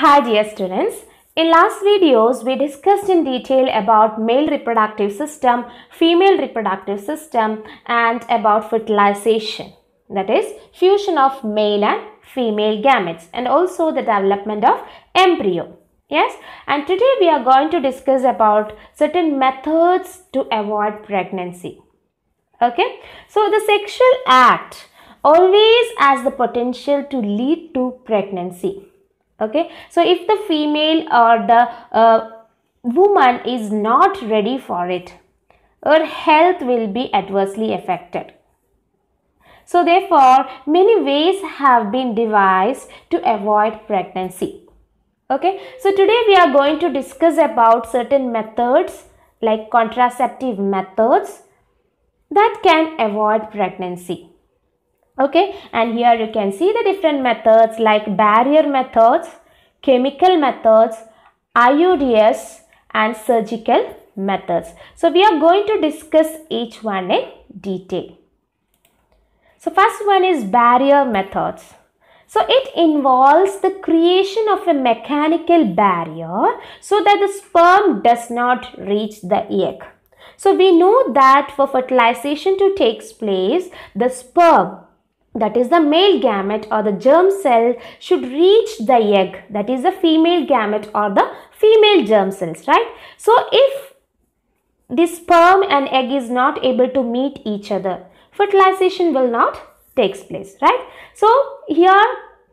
Hi dear students, in last videos we discussed in detail about male reproductive system, female reproductive system and about fertilization that is fusion of male and female gametes and also the development of embryo. Yes and today we are going to discuss about certain methods to avoid pregnancy. Okay so the sexual act always has the potential to lead to pregnancy okay so if the female or the uh, woman is not ready for it her health will be adversely affected so therefore many ways have been devised to avoid pregnancy okay so today we are going to discuss about certain methods like contraceptive methods that can avoid pregnancy okay and here you can see the different methods like barrier methods chemical methods IUDs and surgical methods so we are going to discuss each one in detail so first one is barrier methods so it involves the creation of a mechanical barrier so that the sperm does not reach the egg so we know that for fertilization to take place the sperm that is the male gamete or the germ cell should reach the egg that is the female gamete or the female germ cells right so if the sperm and egg is not able to meet each other fertilization will not takes place right so here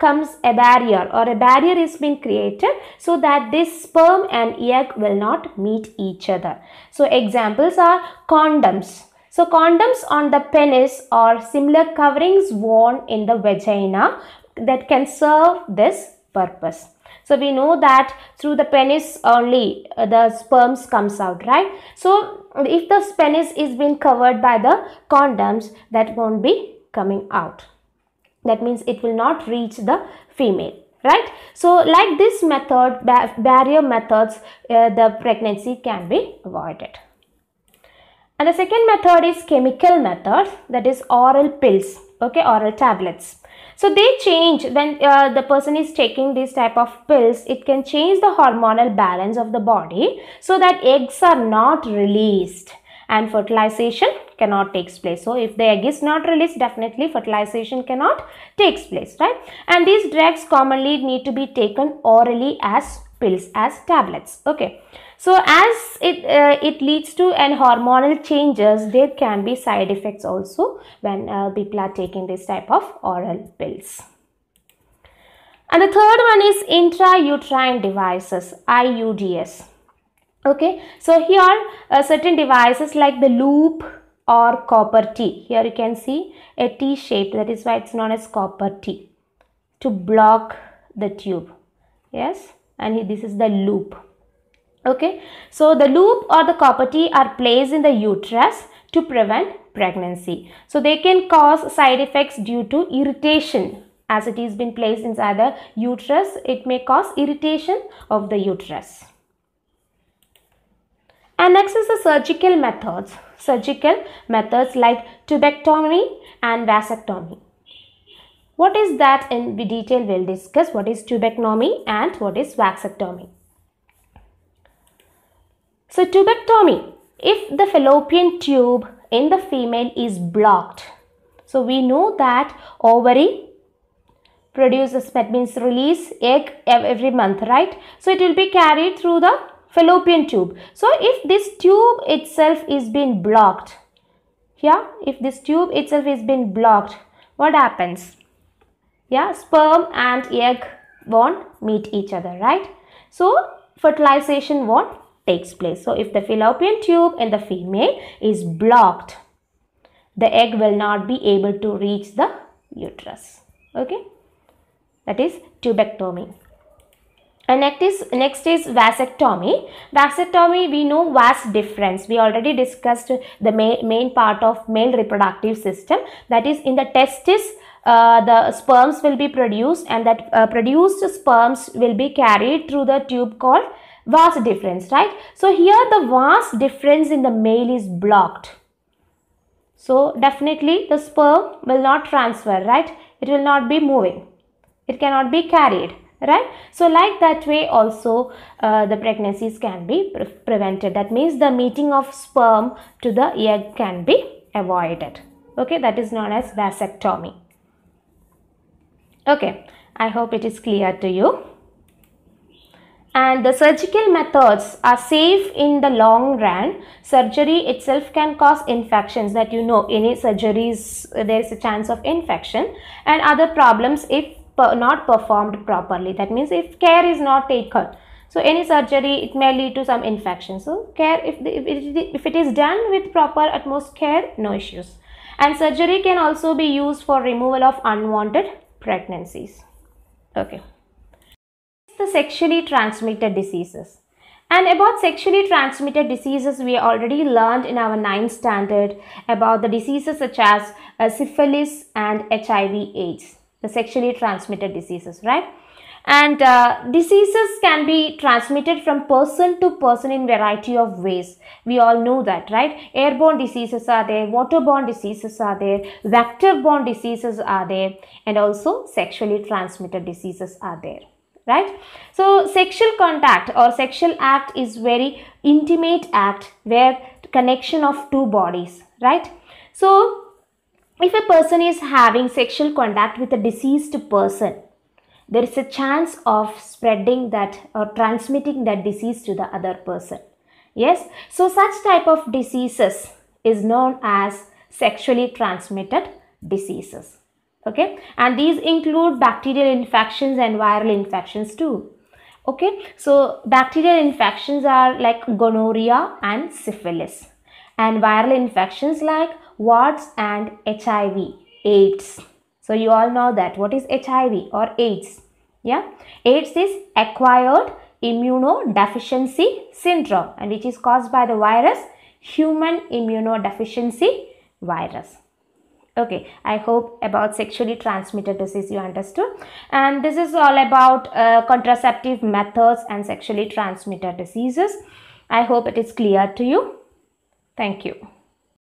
comes a barrier or a barrier is being created so that this sperm and egg will not meet each other so examples are condoms so condoms on the penis are similar coverings worn in the vagina that can serve this purpose. So we know that through the penis only uh, the sperms comes out, right? So if the penis is being covered by the condoms, that won't be coming out. That means it will not reach the female right so like this method barrier methods uh, the pregnancy can be avoided and the second method is chemical method that is oral pills, okay, oral tablets. So they change when uh, the person is taking this type of pills, it can change the hormonal balance of the body so that eggs are not released and fertilization cannot takes place. So if the egg is not released, definitely fertilization cannot takes place, right? And these drugs commonly need to be taken orally as pills, as tablets, okay? So as it, uh, it leads to and hormonal changes, there can be side effects also when uh, people are taking this type of oral pills. And the third one is intrauterine devices, IUDs. Okay, so here uh, certain devices like the loop, or copper T. Here you can see a T shape that is why it's known as copper T to block the tube. Yes and this is the loop. Okay so the loop or the copper T are placed in the uterus to prevent pregnancy. So they can cause side effects due to irritation as it is been placed inside the uterus it may cause irritation of the uterus. And next is the surgical methods surgical methods like tubectomy and vasectomy. What is that in detail we'll discuss what is tubectomy and what is vasectomy. So tubectomy, if the fallopian tube in the female is blocked, so we know that ovary produces that means release egg every month right so it will be carried through the fallopian tube. So if this tube itself is being blocked, yeah, if this tube itself is being blocked, what happens? Yeah, sperm and egg won't meet each other, right? So fertilization won't takes place. So if the fallopian tube in the female is blocked, the egg will not be able to reach the uterus. Okay, that is tubectomy. And uh, next is, next is vasectomy. Vasectomy, we know vas difference. We already discussed the main, main part of male reproductive system. That is in the testis, uh, the sperms will be produced and that uh, produced sperms will be carried through the tube called vas difference, right? So here the vas difference in the male is blocked. So definitely the sperm will not transfer, right? It will not be moving. It cannot be carried right so like that way also uh, the pregnancies can be pre prevented that means the meeting of sperm to the egg can be avoided okay that is known as vasectomy okay i hope it is clear to you and the surgical methods are safe in the long run surgery itself can cause infections that you know any surgeries there is a chance of infection and other problems if not performed properly. That means if care is not taken. So any surgery, it may lead to some infection. So care, if, the, if, it, if it is done with proper utmost care, no issues. And surgery can also be used for removal of unwanted pregnancies. Okay. The sexually transmitted diseases. And about sexually transmitted diseases, we already learned in our ninth standard about the diseases such as uh, syphilis and HIV AIDS the sexually transmitted diseases, right? And uh, diseases can be transmitted from person to person in variety of ways. We all know that, right? Airborne diseases are there, waterborne diseases are there, vector-borne diseases are there, and also sexually transmitted diseases are there right so sexual contact or sexual act is very intimate act where connection of two bodies right so if a person is having sexual contact with a diseased person, there is a chance of spreading that or transmitting that disease to the other person. Yes, so such type of diseases is known as sexually transmitted diseases. Okay, and these include bacterial infections and viral infections too. Okay, so bacterial infections are like gonorrhea and syphilis and viral infections like warts and HIV, AIDS. So you all know that. What is HIV or AIDS? Yeah, AIDS is acquired immunodeficiency syndrome and which is caused by the virus human immunodeficiency virus okay i hope about sexually transmitted disease you understood and this is all about uh, contraceptive methods and sexually transmitted diseases i hope it is clear to you Thank you.